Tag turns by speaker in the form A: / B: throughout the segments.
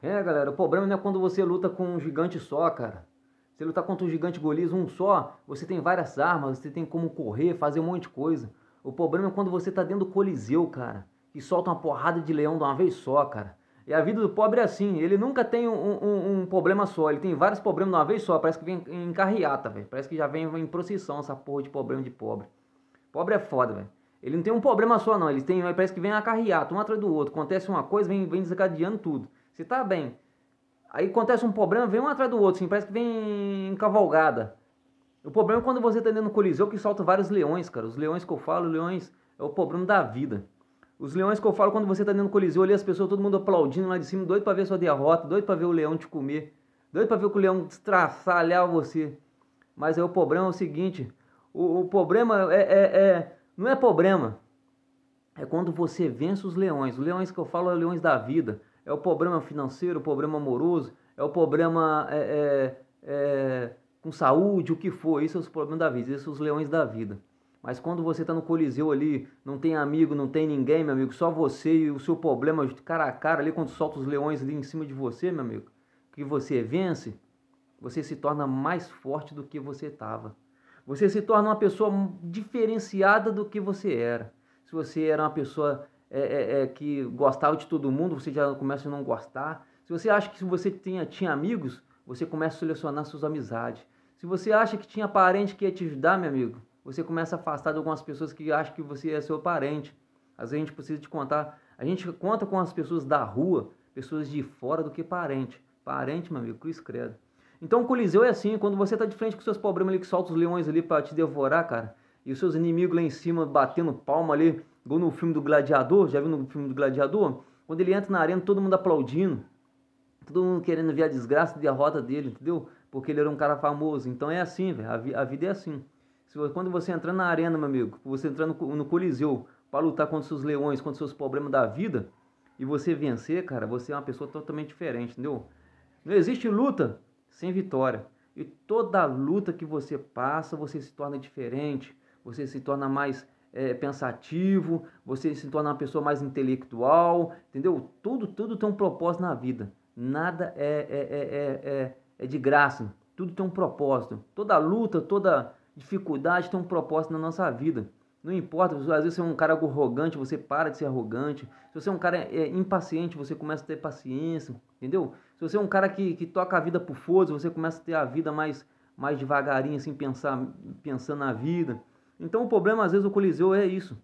A: É, galera, o problema não é quando você luta com um gigante só, cara. Você lutar contra um gigante golias um só, você tem várias armas, você tem como correr, fazer um monte de coisa. O problema é quando você tá dentro do coliseu, cara, e solta uma porrada de leão de uma vez só, cara. E a vida do pobre é assim, ele nunca tem um, um, um problema só, ele tem vários problemas de uma vez só, parece que vem em carreata, velho. Parece que já vem em procissão essa porra de problema de pobre. Pobre é foda, velho. Ele não tem um problema só, não. Ele tem, parece que vem a carreata, um atrás do outro. Acontece uma coisa, vem, vem desencadeando tudo. Você tá bem. Aí acontece um problema, vem um atrás do outro, assim, parece que vem cavalgada. O problema é quando você tá dentro do coliseu que solta vários leões, cara. Os leões que eu falo, leões é o problema da vida. Os leões que eu falo, quando você tá dentro do coliseu ali, as pessoas, todo mundo aplaudindo lá de cima, doido pra ver sua derrota, doido pra ver o leão te comer, doido pra ver o leão destraçalhar você. Mas aí o problema é o seguinte, o, o problema é, é, é, não é problema, é quando você vence os leões. Os leões que eu falo é leões da vida é o problema financeiro, o problema amoroso, é o problema é, é, é, com saúde, o que for. Isso é os problemas da vida, isso são os leões da vida. Mas quando você está no coliseu ali, não tem amigo, não tem ninguém, meu amigo, só você e o seu problema cara a cara ali, quando solta os leões ali em cima de você, meu amigo, que você vence, você se torna mais forte do que você estava. Você se torna uma pessoa diferenciada do que você era. Se você era uma pessoa é, é, é, que gostava de todo mundo, você já começa a não gostar. Se você acha que se você tinha, tinha amigos, você começa a selecionar suas amizades. Se você acha que tinha parente que ia te ajudar, meu amigo, você começa a afastar de algumas pessoas que acham que você é seu parente. Às vezes a gente precisa te contar. A gente conta com as pessoas da rua, pessoas de fora do que parente. Parente, meu amigo, cruz credo. Então o Coliseu é assim, quando você está de frente com seus problemas ali, que solta os leões ali para te devorar, cara, e os seus inimigos lá em cima batendo palma ali, Igual no filme do Gladiador, já viu no filme do Gladiador? Quando ele entra na arena, todo mundo aplaudindo. Todo mundo querendo ver a desgraça e a derrota dele, entendeu? Porque ele era um cara famoso. Então é assim, velho. A, a, vida é assim. Se, quando você entra na arena, meu amigo, você entra no, no Coliseu para lutar contra seus leões, contra seus problemas da vida, e você vencer, cara, você é uma pessoa totalmente diferente, entendeu? Não existe luta sem vitória. E toda luta que você passa, você se torna diferente, você se torna mais é, pensativo, você se torna uma pessoa mais intelectual, entendeu? Tudo, tudo tem um propósito na vida. Nada é, é, é, é, é de graça. Tudo tem um propósito. Toda luta, toda dificuldade tem um propósito na nossa vida. Não importa, às vezes você é um cara arrogante, você para de ser arrogante. Se você é um cara é, impaciente, você começa a ter paciência, entendeu? Se você é um cara que, que toca a vida por força, você começa a ter a vida mais, mais devagarinho, assim, pensar, pensando na vida. Então o problema, às vezes, do Coliseu é isso.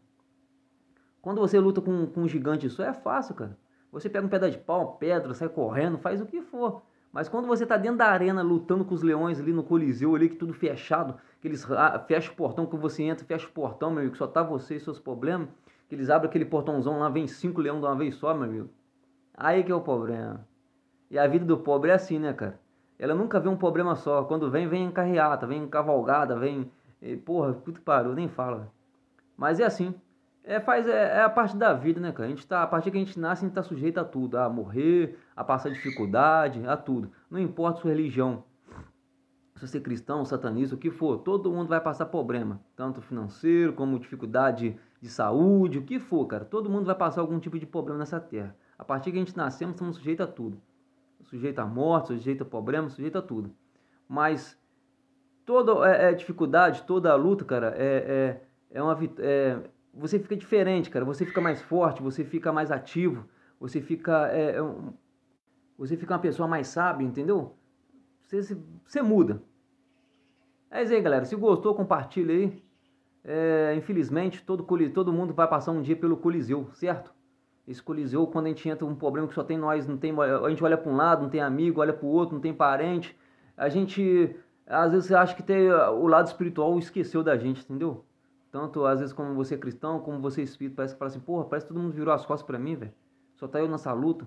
A: Quando você luta com, com um gigante, isso é fácil, cara. Você pega um pedaço de pau, pedra, sai correndo, faz o que for. Mas quando você tá dentro da arena lutando com os leões ali no Coliseu, ali que tudo fechado, que eles ah, fecham o portão, que você entra, fecha o portão, meu amigo, que só tá você e seus problemas, que eles abrem aquele portãozão lá, vem cinco leões de uma vez só, meu amigo. Aí que é o problema. E a vida do pobre é assim, né, cara? Ela nunca vê um problema só. Quando vem, vem em carreata, vem em cavalgada, vem e, porra, puto que pariu, nem fala. Mas é assim. É, faz, é, é, a parte da vida, né, cara? A, gente tá, a partir que a gente nasce, a gente tá sujeito a tudo. A morrer, a passar dificuldade, a tudo. Não importa sua religião. Se você é cristão, satanista, o que for, todo mundo vai passar problema. Tanto financeiro, como dificuldade de saúde, o que for, cara. Todo mundo vai passar algum tipo de problema nessa terra. A partir que a gente nascemos, estamos sujeitos a tudo. Sujeito a morte, sujeito a problema, sujeito a tudo. Mas toda é, é, dificuldade, toda a luta, cara, é, é, é uma é, você fica diferente, cara. Você fica mais forte, você fica mais ativo, você fica é, é um, você fica uma pessoa mais sábia, entendeu? Você, você, você muda. É isso aí, galera. Se gostou, compartilha aí. É, infelizmente, todo, todo mundo vai passar um dia pelo coliseu, certo? Esse coliseu, quando a gente entra um problema que só tem nós, não tem, a gente olha para um lado, não tem amigo, olha para o outro, não tem parente. A gente às vezes você acha que tem, ah, o lado espiritual esqueceu da gente, entendeu? Tanto às vezes como você é cristão, como você é espírito, parece que fala assim, porra, parece que todo mundo virou as costas para mim, velho. Só tá eu nessa luta.